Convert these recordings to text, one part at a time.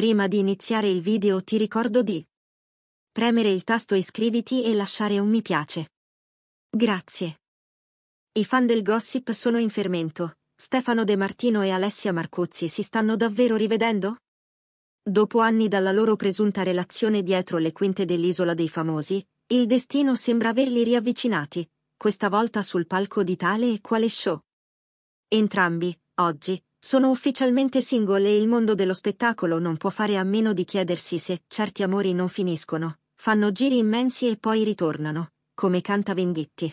Prima di iniziare il video ti ricordo di premere il tasto iscriviti e lasciare un mi piace. Grazie. I fan del gossip sono in fermento. Stefano De Martino e Alessia Marcuzzi si stanno davvero rivedendo? Dopo anni dalla loro presunta relazione dietro le quinte dell'Isola dei Famosi, il destino sembra averli riavvicinati, questa volta sul palco di tale e quale show. Entrambi, oggi, sono ufficialmente single e il mondo dello spettacolo non può fare a meno di chiedersi se certi amori non finiscono, fanno giri immensi e poi ritornano, come canta Venditti.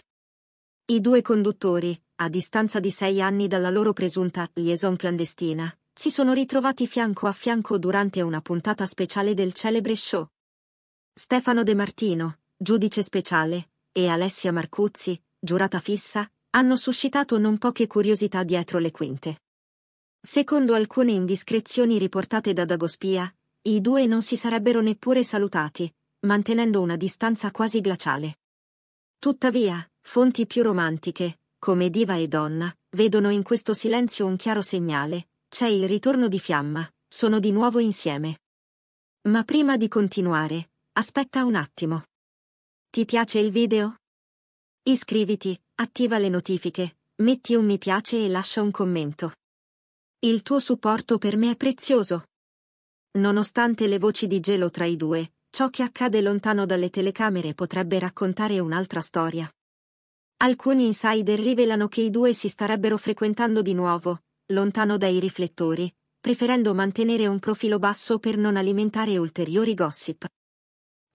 I due conduttori, a distanza di sei anni dalla loro presunta liaison clandestina, si sono ritrovati fianco a fianco durante una puntata speciale del celebre show. Stefano De Martino, giudice speciale, e Alessia Marcuzzi, giurata fissa, hanno suscitato non poche curiosità dietro le quinte. Secondo alcune indiscrezioni riportate da Dagospia, i due non si sarebbero neppure salutati, mantenendo una distanza quasi glaciale. Tuttavia, fonti più romantiche, come Diva e Donna, vedono in questo silenzio un chiaro segnale, c'è il ritorno di fiamma, sono di nuovo insieme. Ma prima di continuare, aspetta un attimo. Ti piace il video? Iscriviti, attiva le notifiche, metti un mi piace e lascia un commento. Il tuo supporto per me è prezioso. Nonostante le voci di gelo tra i due, ciò che accade lontano dalle telecamere potrebbe raccontare un'altra storia. Alcuni insider rivelano che i due si starebbero frequentando di nuovo, lontano dai riflettori, preferendo mantenere un profilo basso per non alimentare ulteriori gossip.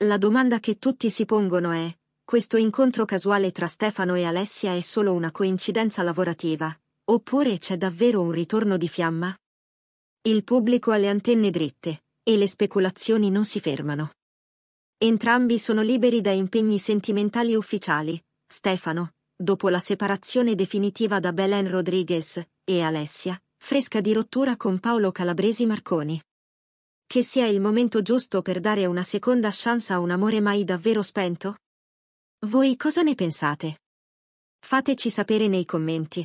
La domanda che tutti si pongono è, questo incontro casuale tra Stefano e Alessia è solo una coincidenza lavorativa, Oppure c'è davvero un ritorno di fiamma? Il pubblico ha le antenne dritte, e le speculazioni non si fermano. Entrambi sono liberi da impegni sentimentali ufficiali. Stefano, dopo la separazione definitiva da Belen Rodriguez, e Alessia, fresca di rottura con Paolo Calabresi Marconi. Che sia il momento giusto per dare una seconda chance a un amore mai davvero spento? Voi cosa ne pensate? Fateci sapere nei commenti.